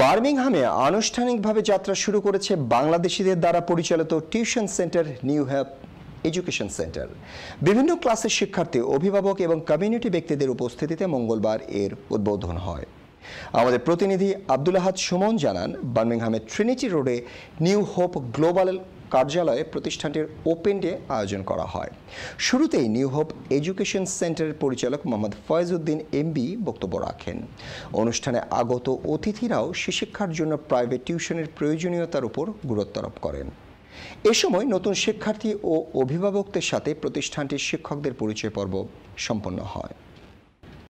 বার্মিংহামে আনুষ্ঠানিকভাবে যাত্রা শুরু করেছে বাংলাদেশিদের দ্বারা পরিচালিত tuition centre New Hope Education Centre বিভিন্ন ক্লাসের শিক্ষার্থী অভিভাবক এবং কমিউনিটি ব্যক্তিদের উপস্থিতিতে মঙ্গলবার এর উদ্বোধন হয় আমাদের প্রতিনিধি আব্দুল আহাদ সুমন জানান বার্মিংহামের ট্রিনিটি রোডে নিউ হোপ গ্লোবাল কার্যালয়ে প্রতিষ্ঠানটির ওপেন ডে আয়োজন করা হয় শুরুতেই নিউ হোপ এডুকেশন সেন্টারের পরিচালক মোহাম্মদ ফয়েজউদ্দিন এমবি বক্তব্য রাখেন অনুষ্ঠানে আগত অতিথিরাও শিক্ষার জন্য প্রাইভেট টিউশনের প্রয়োজনীয়তার উপর গুরুত্বারোপ করেন এ সময় নতুন শিক্ষার্থী ও অভিভাবকদের সাথে প্রতিষ্ঠানটির শিক্ষকদের পরিচয় পর্ব সম্পন্ন হয়